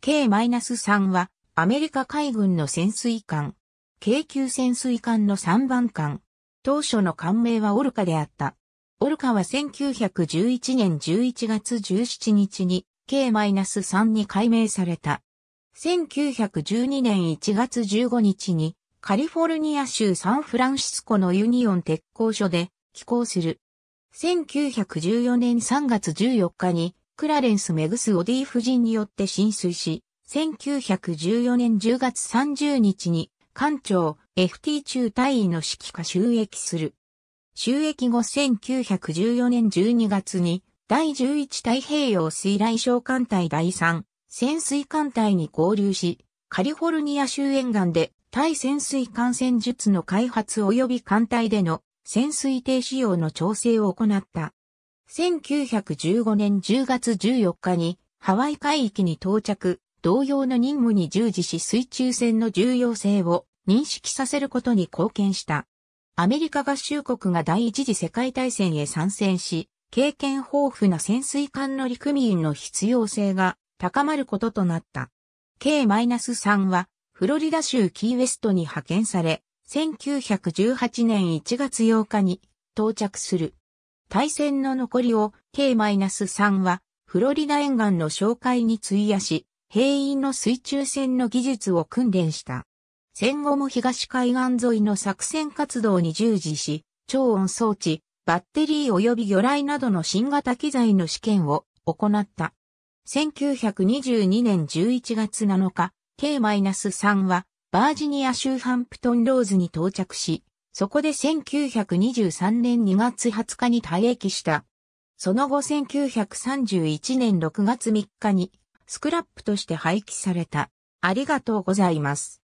K-3 はアメリカ海軍の潜水艦、京急潜水艦の3番艦。当初の艦名はオルカであった。オルカは1911年11月17日に K-3 に改名された。1912年1月15日にカリフォルニア州サンフランシスコのユニオン鉄工所で寄港する。1914年3月14日にクラレンス・メグス・オディ夫人によって浸水し、1914年10月30日に、艦長 FT 中隊員の指揮下収益する。収益後1914年12月に、第11太平洋水雷小艦隊第3潜水艦隊に合流し、カリフォルニア州沿岸で対潜水艦戦術の開発及び艦隊での潜水艇使用の調整を行った。1915年10月14日にハワイ海域に到着、同様の任務に従事し水中戦の重要性を認識させることに貢献した。アメリカ合衆国が第一次世界大戦へ参戦し、経験豊富な潜水艦の陸民員の必要性が高まることとなった。K-3 はフロリダ州キーウェストに派遣され、1918年1月8日に到着する。対戦の残りを K-3 はフロリダ沿岸の紹介に費やし、兵員の水中戦の技術を訓練した。戦後も東海岸沿いの作戦活動に従事し、超音装置、バッテリー及び魚雷などの新型機材の試験を行った。1922年11月7日、K-3 はバージニア州ハンプトンローズに到着し、そこで1923年2月20日に退役した。その後1931年6月3日にスクラップとして廃棄された。ありがとうございます。